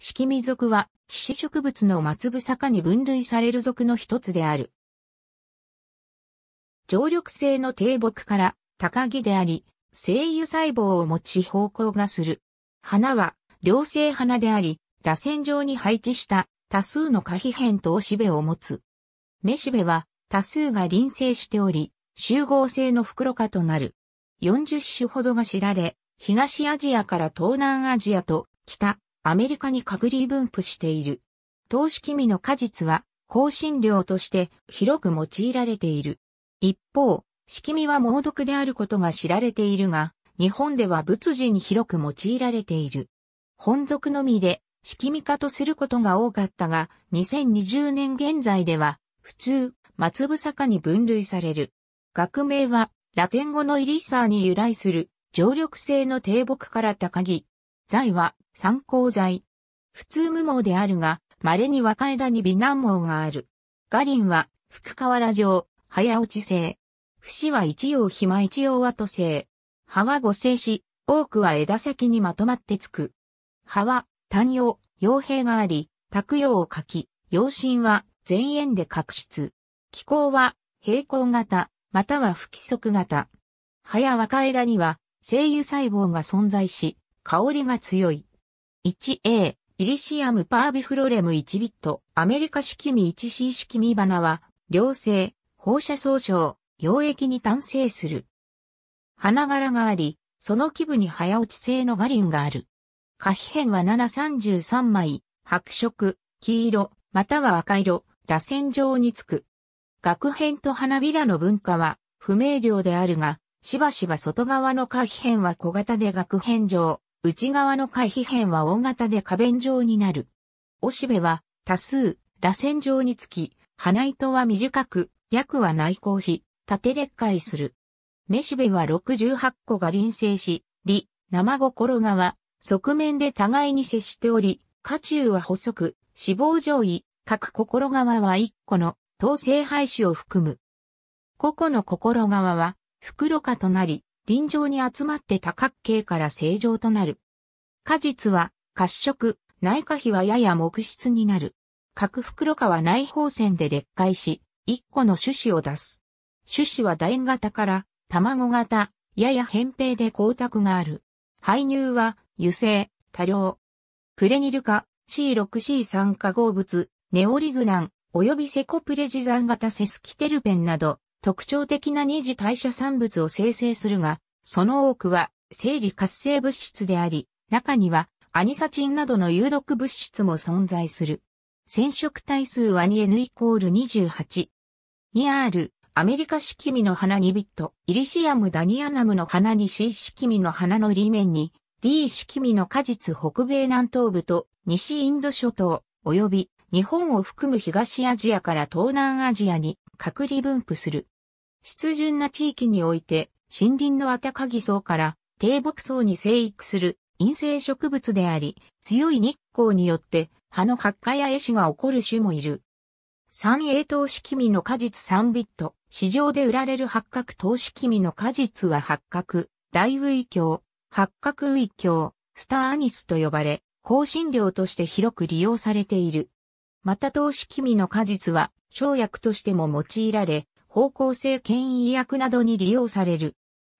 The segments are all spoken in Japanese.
四キミ属は、皮脂植物の松さかに分類される属の一つである。常緑性の低木から、高木であり、精油細胞を持ち方向がする。花は、両性花であり、螺旋状に配置した多数の花皮片とおしべを持つ。めしべは多数が臨生しており、集合性の袋化となる。40種ほどが知られ、東アジアから東南アジアと北、アメリカに隔離分布している。投資気味の果実は、香辛料として広く用いられている。一方、色味は猛毒であることが知られているが、日本では仏事に広く用いられている。本属のみで、色味化とすることが多かったが、2020年現在では、普通、松房科に分類される。学名は、ラテン語のイリッサーに由来する、常緑性の低木から高木。材は、参考剤。普通無毛であるが、稀に若枝に美男毛がある。ガリンは、福河原城、早落ち性。節は一葉暇一葉は性。葉は五性し、多くは枝先にまとまってつく。葉は、単葉、傭兵があり、卓葉を書き、陽心は前縁で角質。気候は平行型、または不規則型。葉や若枝には、精油細胞が存在し、香りが強い。1A、イリシアムパービフロレム1ビット、アメリカ式味 1C 式味花は、良性、放射総称、溶液に単性する。花柄があり、その基部に早落ち性のガリンがある。花皮片は733枚、白色、黄色、または赤色、螺旋状につく。学編と花びらの文化は不明瞭であるが、しばしば外側の花皮片は小型で学編状、内側の回避辺は大型で花弁状になる。おしべは多数、螺旋状につき、鼻糸は短く、薬は内向し、縦裂開する。めしべは68個が臨生し、り、生心側、側面で互いに接しており、下中は細く、脂肪上位、各心側は1個の、統制廃止を含む。個々の心側は、袋化となり、臨場に集まって多角形から正常となる。果実は、褐色、内科皮はやや木質になる。核袋化は内包線で裂解し、一個の種子を出す。種子は楕円型から卵型、やや扁平で光沢がある。排乳は油性、多量。プレニル化、C6C3 化合物、ネオリグナン、及びセコプレジザン型セスキテルペンなど、特徴的な二次代謝産物を生成するが、その多くは、生理活性物質であり、中にはアニサチンなどの有毒物質も存在する。染色体数は 2N イコール28。2R、アメリカ式味の花2ビット、イリシアムダニアナムの花に C 式味の花の裏面に、D 式味の果実北米南東部と西インド諸島、及び日本を含む東アジアから東南アジアに隔離分布する。湿潤な地域において森林のアタカギ層から低木層に生育する陰性植物であり、強い日光によって葉の発火や絵師が起こる種もいる。三栄投資君の果実3ビット、市場で売られる八角投資君の果実は八角、大ウイキョウ、八角ウイキョウ、スターアニスと呼ばれ、香辛料として広く利用されている。また投資君の果実は、生薬としても用いられ、方向性権威薬などに利用される。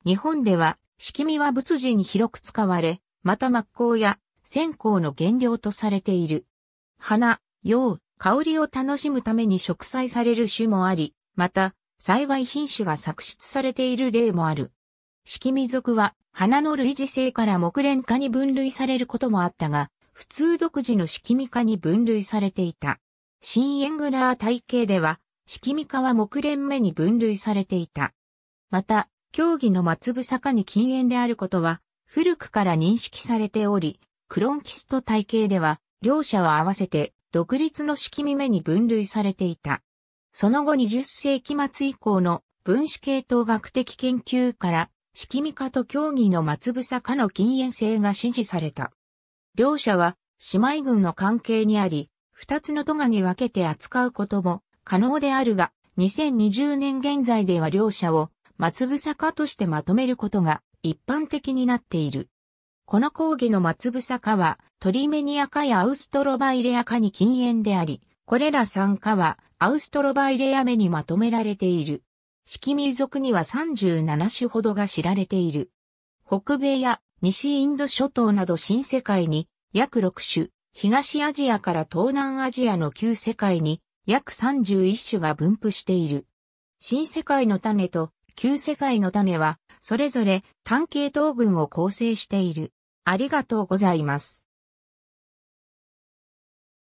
日本では、色味は仏事に広く使われ、また抹香や線香の原料とされている。花、葉、香りを楽しむために植栽される種もあり、また、幸い品種が作出されている例もある。式味属は花の類似性から木蓮科に分類されることもあったが、普通独自の式味科に分類されていた。新エングラー体系では、式味科は木蓮目に分類されていた。また、競技の松房科に禁煙であることは、古くから認識されており、クロンキスト体系では、両者は合わせて独立の式見目に分類されていた。その後20世紀末以降の分子系統学的研究から、式見家と競技の松草家の禁煙性が支持された。両者は姉妹群の関係にあり、二つの都がに分けて扱うことも可能であるが、2020年現在では両者を松草家としてまとめることが一般的になっている。この講義の松草科は、トリメニア科やアウストロバイレア科に禁煙であり、これら3科は、アウストロバイレア目にまとめられている。季民族には37種ほどが知られている。北米や西インド諸島など新世界に約6種、東アジアから東南アジアの旧世界に約31種が分布している。新世界の種と旧世界の種は、それぞれ単系統群を構成している。ありがとうございます。